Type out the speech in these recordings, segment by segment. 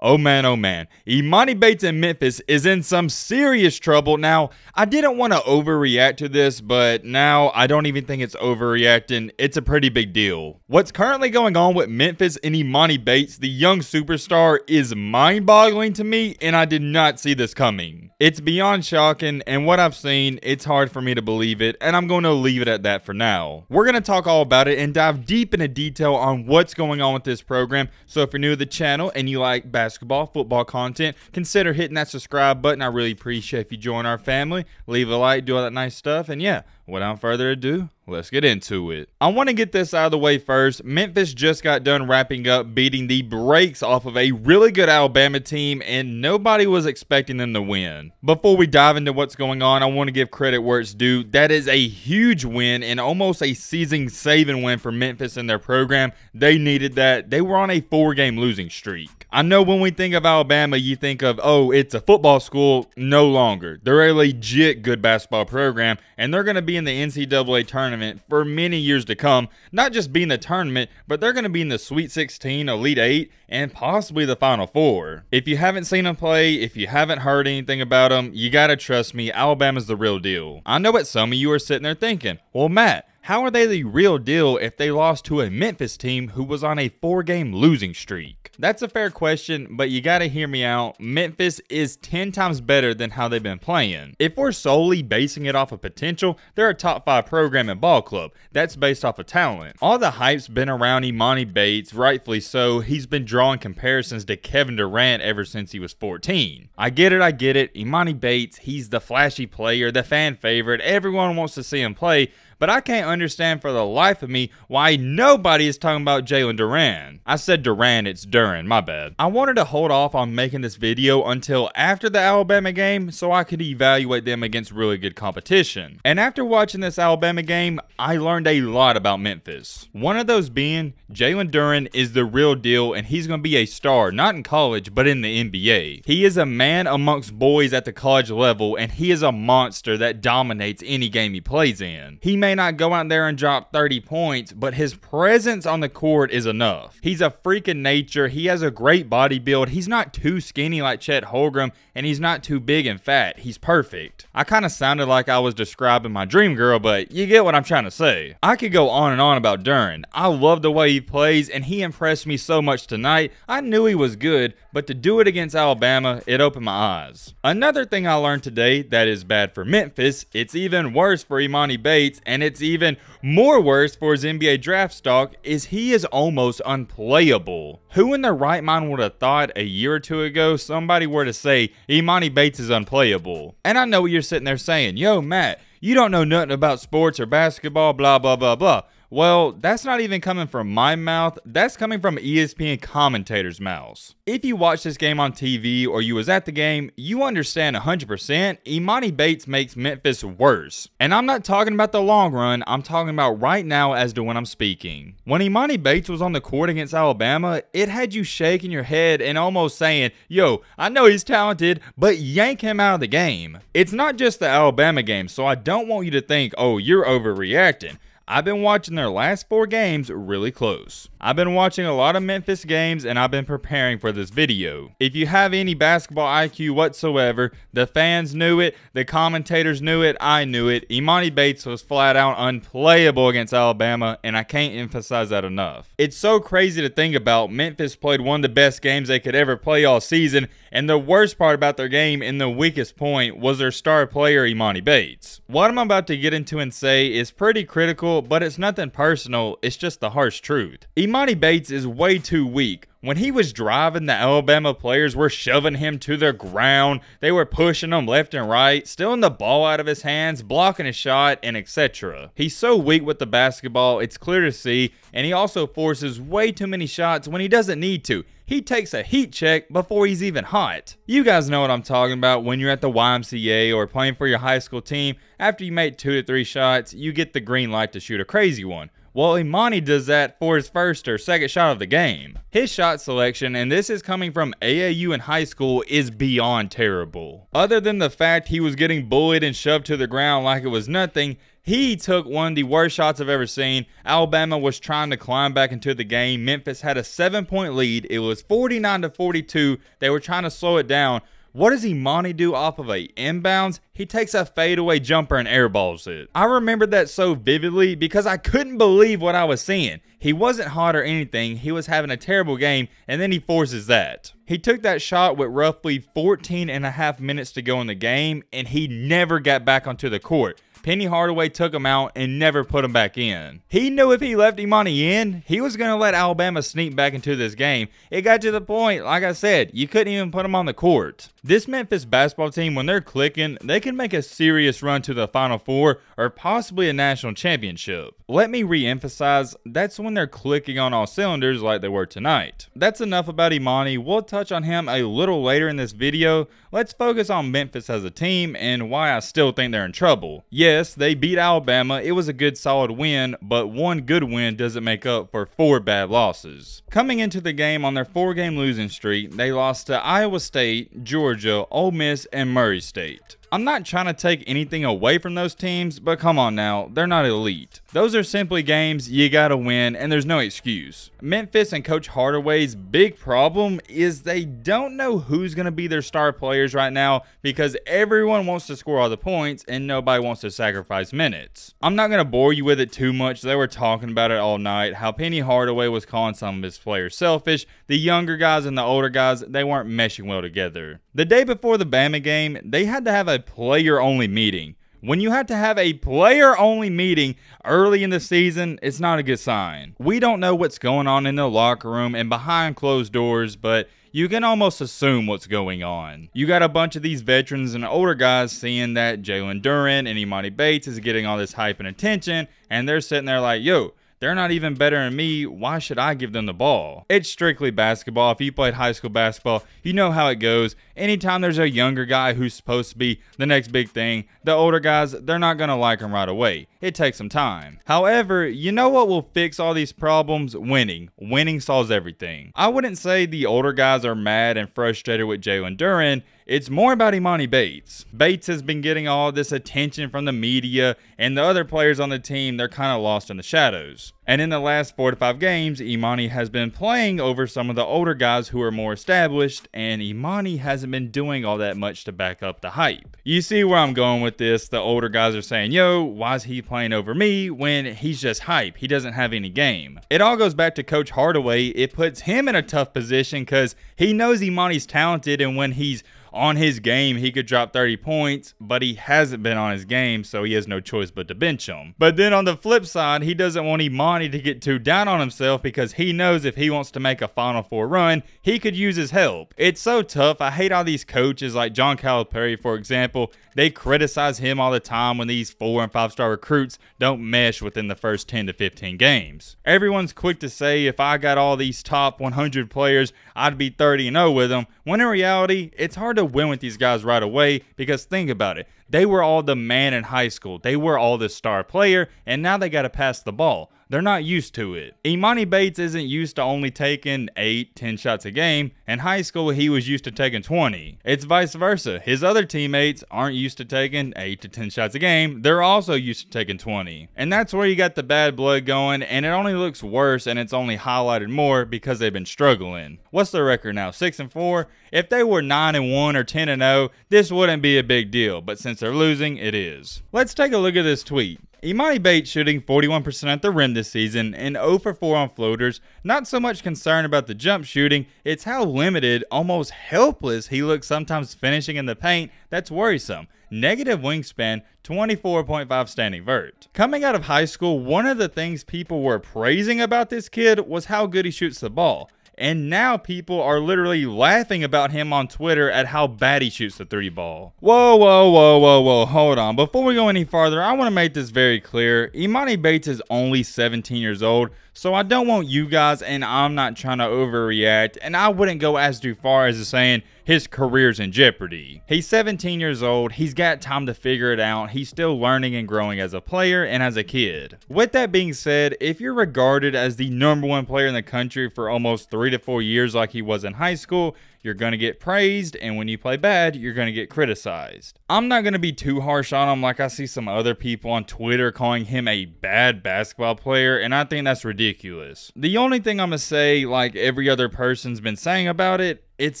Oh man, oh man. Imani Bates in Memphis is in some serious trouble. Now, I didn't want to overreact to this, but now I don't even think it's overreacting. It's a pretty big deal. What's currently going on with Memphis and Imani Bates, the young superstar, is mind boggling to me, and I did not see this coming. It's beyond shocking, and what I've seen, it's hard for me to believe it, and I'm going to leave it at that for now. We're going to talk all about it and dive deep into detail on what's going on with this program. So if you're new to the channel and you like basketball, basketball, football content, consider hitting that subscribe button. I really appreciate if you join our family. Leave a like, do all that nice stuff. And yeah, without further ado, let's get into it. I want to get this out of the way first. Memphis just got done wrapping up beating the brakes off of a really good Alabama team, and nobody was expecting them to win. Before we dive into what's going on, I want to give credit where it's due. That is a huge win and almost a season saving win for Memphis and their program. They needed that. They were on a four game losing streak. I know when we think of Alabama, you think of, oh, it's a football school. No longer. They're a legit good basketball program, and they're going to be in the NCAA tournament for many years to come. Not just being the tournament, but they're going to be in the Sweet 16, Elite 8, and possibly the Final Four. If you haven't seen them play, if you haven't heard anything about them, you got to trust me, Alabama's the real deal. I know what some of you are sitting there thinking. Well, Matt, how are they the real deal if they lost to a Memphis team who was on a four game losing streak? That's a fair question, but you gotta hear me out. Memphis is 10 times better than how they've been playing. If we're solely basing it off of potential, they're a top 5 program and ball club. That's based off of talent. All the hype's been around Imani Bates, rightfully so. He's been drawing comparisons to Kevin Durant ever since he was 14. I get it, I get it. Imani Bates, he's the flashy player, the fan favorite. Everyone wants to see him play, but I can't understand for the life of me why nobody is talking about Jalen Duran. I said Duran, it's Duran, my bad. I wanted to hold off on making this video until after the Alabama game so I could evaluate them against really good competition. And after watching this Alabama game, I learned a lot about Memphis. One of those being, Jalen Duran is the real deal and he's going to be a star, not in college, but in the NBA. He is a man amongst boys at the college level and he is a monster that dominates any game he plays in. He may not go out there and drop 30 points, but his presence on the court is enough. He's a freak of nature. He has a great body build. He's not too skinny like Chet Holgram, and he's not too big and fat. He's perfect. I kind of sounded like I was describing my dream girl, but you get what I'm trying to say. I could go on and on about Duran. I love the way he plays, and he impressed me so much tonight. I knew he was good, but to do it against Alabama, it opened my eyes. Another thing I learned today that is bad for Memphis, it's even worse for Imani Bates, and and it's even more worse for his NBA draft stock is he is almost unplayable. Who in their right mind would have thought a year or two ago somebody were to say Imani Bates is unplayable? And I know what you're sitting there saying, yo Matt, you don't know nothing about sports or basketball, blah blah blah blah. Well, that's not even coming from my mouth. That's coming from ESPN commentators' mouths. If you watch this game on TV or you was at the game, you understand 100% Imani Bates makes Memphis worse. And I'm not talking about the long run. I'm talking about right now as to when I'm speaking. When Imani Bates was on the court against Alabama, it had you shaking your head and almost saying, yo, I know he's talented, but yank him out of the game. It's not just the Alabama game, so I don't want you to think, oh, you're overreacting. I've been watching their last four games really close. I've been watching a lot of Memphis games and I've been preparing for this video. If you have any basketball IQ whatsoever, the fans knew it, the commentators knew it, I knew it. Imani Bates was flat out unplayable against Alabama and I can't emphasize that enough. It's so crazy to think about. Memphis played one of the best games they could ever play all season and the worst part about their game and the weakest point was their star player Imani Bates. What I'm about to get into and say is pretty critical but it's nothing personal, it's just the harsh truth. Imani Bates is way too weak, when he was driving, the Alabama players were shoving him to the ground. They were pushing him left and right, stealing the ball out of his hands, blocking his shot, and etc. He's so weak with the basketball, it's clear to see, and he also forces way too many shots when he doesn't need to. He takes a heat check before he's even hot. You guys know what I'm talking about when you're at the YMCA or playing for your high school team. After you make two to three shots, you get the green light to shoot a crazy one. Well, Imani does that for his first or second shot of the game. His shot selection, and this is coming from AAU in high school, is beyond terrible. Other than the fact he was getting bullied and shoved to the ground like it was nothing, he took one of the worst shots I've ever seen. Alabama was trying to climb back into the game. Memphis had a seven point lead. It was 49 to 42. They were trying to slow it down, what does Imani do off of a inbounds? He takes a fadeaway jumper and airballs it. I remember that so vividly because I couldn't believe what I was seeing. He wasn't hot or anything. He was having a terrible game, and then he forces that. He took that shot with roughly 14 and a half minutes to go in the game, and he never got back onto the court. Penny Hardaway took him out and never put him back in. He knew if he left Imani in, he was going to let Alabama sneak back into this game. It got to the point, like I said, you couldn't even put him on the court. This Memphis basketball team, when they're clicking, they can make a serious run to the Final Four or possibly a national championship. Let me re-emphasize, that's when when they're clicking on all cylinders like they were tonight. That's enough about Imani. We'll touch on him a little later in this video. Let's focus on Memphis as a team and why I still think they're in trouble. Yes, they beat Alabama. It was a good solid win, but one good win doesn't make up for four bad losses. Coming into the game on their four game losing streak, they lost to Iowa State, Georgia, Ole Miss, and Murray State. I'm not trying to take anything away from those teams, but come on now, they're not elite. Those are simply games you gotta win, and there's no excuse. Memphis and Coach Hardaway's big problem is they don't know who's gonna be their star players right now because everyone wants to score all the points and nobody wants to sacrifice minutes. I'm not gonna bore you with it too much, they were talking about it all night, how Penny Hardaway was calling some of his players selfish, the younger guys and the older guys, they weren't meshing well together. The day before the Bama game, they had to have a player only meeting. When you have to have a player only meeting early in the season, it's not a good sign. We don't know what's going on in the locker room and behind closed doors, but you can almost assume what's going on. You got a bunch of these veterans and older guys seeing that Jalen Duran and Imani Bates is getting all this hype and attention, and they're sitting there like, yo, they're not even better than me. Why should I give them the ball? It's strictly basketball. If you played high school basketball, you know how it goes. Anytime there's a younger guy who's supposed to be the next big thing, the older guys, they're not going to like him right away. It takes some time. However, you know what will fix all these problems? Winning. Winning solves everything. I wouldn't say the older guys are mad and frustrated with Jalen Duran it's more about Imani Bates. Bates has been getting all this attention from the media, and the other players on the team, they're kind of lost in the shadows. And in the last four to five games, Imani has been playing over some of the older guys who are more established, and Imani hasn't been doing all that much to back up the hype. You see where I'm going with this. The older guys are saying, yo, why is he playing over me when he's just hype? He doesn't have any game. It all goes back to Coach Hardaway. It puts him in a tough position because he knows Imani's talented, and when he's on his game, he could drop 30 points, but he hasn't been on his game, so he has no choice but to bench him. But then on the flip side, he doesn't want Imani to get too down on himself because he knows if he wants to make a Final Four run, he could use his help. It's so tough. I hate all these coaches like John Calipari, for example. They criticize him all the time when these four and five star recruits don't mesh within the first 10 to 15 games. Everyone's quick to say if I got all these top 100 players, I'd be 30 0 with them, when in reality, it's hard to win with these guys right away because think about it. They were all the man in high school. They were all the star player, and now they got to pass the ball. They're not used to it. Imani Bates isn't used to only taking 8, 10 shots a game. In high school, he was used to taking 20. It's vice versa. His other teammates aren't used to taking 8 to 10 shots a game. They're also used to taking 20. And that's where you got the bad blood going, and it only looks worse and it's only highlighted more because they've been struggling. What's their record now? 6 and 4? If they were 9 and 1 or 10 and 0, this wouldn't be a big deal, but since they're losing, it is. Let's take a look at this tweet. Imani Bates shooting 41% at the rim this season and 0 for 4 on floaters. Not so much concern about the jump shooting, it's how limited, almost helpless he looks sometimes finishing in the paint that's worrisome. Negative wingspan, 24.5 standing vert. Coming out of high school, one of the things people were praising about this kid was how good he shoots the ball. And now people are literally laughing about him on Twitter at how bad he shoots the three ball. Whoa, whoa, whoa, whoa, whoa. Hold on. Before we go any farther, I want to make this very clear. Imani Bates is only 17 years old, so I don't want you guys, and I'm not trying to overreact. And I wouldn't go as too far as saying, his career's in jeopardy. He's 17 years old, he's got time to figure it out, he's still learning and growing as a player and as a kid. With that being said, if you're regarded as the number one player in the country for almost three to four years like he was in high school, you're going to get praised, and when you play bad, you're going to get criticized. I'm not going to be too harsh on him like I see some other people on Twitter calling him a bad basketball player, and I think that's ridiculous. The only thing I'm going to say, like every other person's been saying about it, it's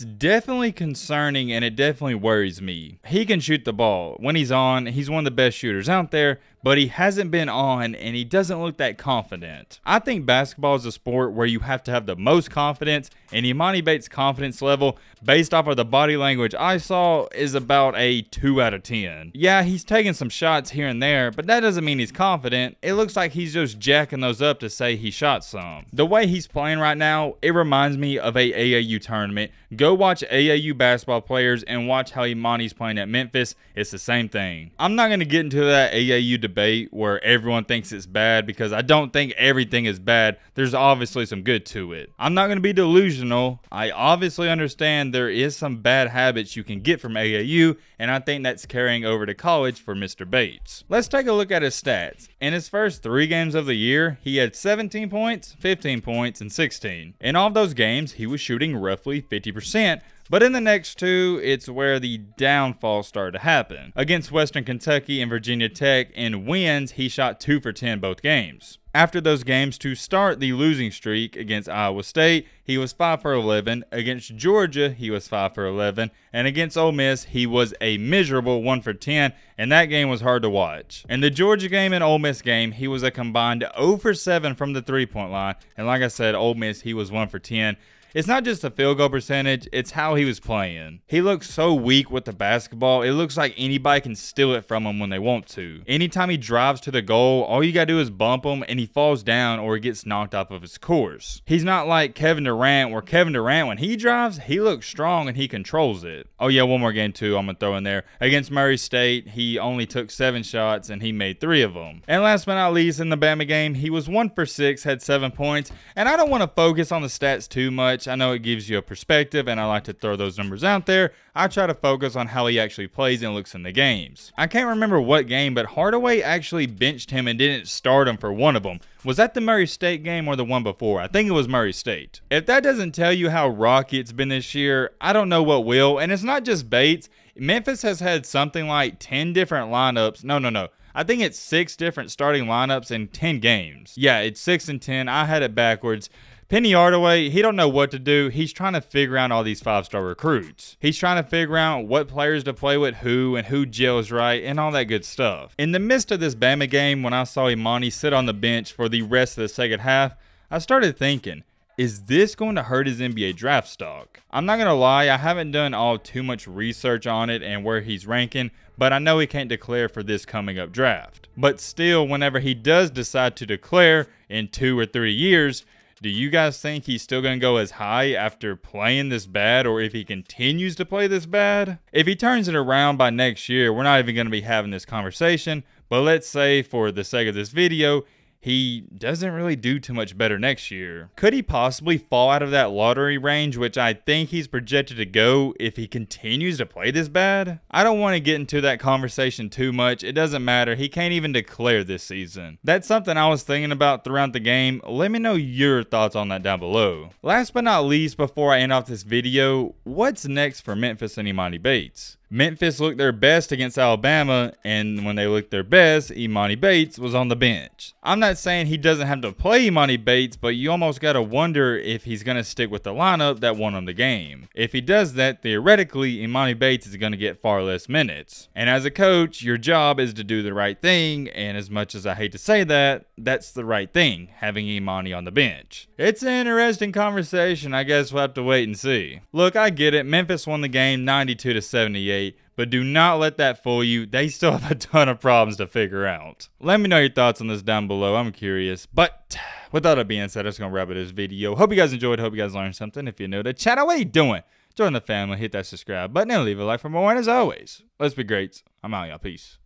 definitely concerning and it definitely worries me. He can shoot the ball when he's on. He's one of the best shooters out there, but he hasn't been on and he doesn't look that confident. I think basketball is a sport where you have to have the most confidence and Imani Bates' confidence level based off of the body language I saw is about a 2 out of 10. Yeah, he's taking some shots here and there, but that doesn't mean he's confident. It looks like he's just jacking those up to say he shot some. The way he's playing right now, it reminds me of a AAU tournament. Go watch AAU basketball players and watch how Imani's playing at Memphis. It's the same thing. I'm not going to get into that AAU debate where everyone thinks it's bad because I don't think everything is bad. There's obviously some good to it. I'm not going to be delusional. I obviously understand there is some bad habits you can get from AAU, and I think that's carrying over to college for Mr. Bates. Let's take a look at his stats. In his first three games of the year, he had 17 points, 15 points, and 16. In all of those games, he was shooting roughly 50%, but in the next two, it's where the downfall started to happen. Against Western Kentucky and Virginia Tech in wins, he shot 2 for 10 both games. After those games to start the losing streak against Iowa State, he was 5 for 11. Against Georgia, he was 5 for 11. And against Ole Miss, he was a miserable 1 for 10, and that game was hard to watch. In the Georgia game and Ole Miss game, he was a combined 0 for 7 from the three point line. And like I said, Ole Miss, he was 1 for 10. It's not just the field goal percentage, it's how he was playing. He looks so weak with the basketball, it looks like anybody can steal it from him when they want to. Anytime he drives to the goal, all you gotta do is bump him and he falls down or he gets knocked off of his course. He's not like Kevin Durant, where Kevin Durant, when he drives, he looks strong and he controls it. Oh yeah, one more game too I'm gonna throw in there. Against Murray State, he only took seven shots and he made three of them. And last but not least, in the Bama game, he was one for six, had seven points, and I don't wanna focus on the stats too much. I know it gives you a perspective, and I like to throw those numbers out there. I try to focus on how he actually plays and looks in the games. I can't remember what game, but Hardaway actually benched him and didn't start him for one of them. Was that the Murray State game or the one before? I think it was Murray State. If that doesn't tell you how rocky it's been this year, I don't know what will. And it's not just Bates. Memphis has had something like 10 different lineups. No, no, no. I think it's six different starting lineups in 10 games. Yeah, it's six and 10. I had it backwards. Penny Hardaway, he don't know what to do. He's trying to figure out all these five-star recruits. He's trying to figure out what players to play with who and who gels right and all that good stuff. In the midst of this Bama game, when I saw Imani sit on the bench for the rest of the second half, I started thinking, is this going to hurt his NBA draft stock? I'm not going to lie, I haven't done all too much research on it and where he's ranking, but I know he can't declare for this coming up draft. But still, whenever he does decide to declare in two or three years, do you guys think he's still going to go as high after playing this bad or if he continues to play this bad? If he turns it around by next year, we're not even going to be having this conversation. But let's say for the sake of this video, he doesn't really do too much better next year. Could he possibly fall out of that lottery range, which I think he's projected to go if he continues to play this bad? I don't want to get into that conversation too much. It doesn't matter. He can't even declare this season. That's something I was thinking about throughout the game. Let me know your thoughts on that down below. Last but not least, before I end off this video, what's next for Memphis and Imani Bates? Memphis looked their best against Alabama, and when they looked their best, Imani Bates was on the bench. I'm not saying he doesn't have to play Imani Bates, but you almost got to wonder if he's going to stick with the lineup that won him the game. If he does that, theoretically, Imani Bates is going to get far less minutes. And as a coach, your job is to do the right thing, and as much as I hate to say that, that's the right thing, having Imani on the bench. It's an interesting conversation. I guess we'll have to wait and see. Look, I get it. Memphis won the game 92 to 78 but do not let that fool you. They still have a ton of problems to figure out. Let me know your thoughts on this down below. I'm curious. But with that being said, i that's going to wrap up this video. Hope you guys enjoyed. Hope you guys learned something. If you're new to the channel, what are you doing? Join the family, hit that subscribe button, and leave a like for more. And as always, let's be great. I'm out, y'all. Peace.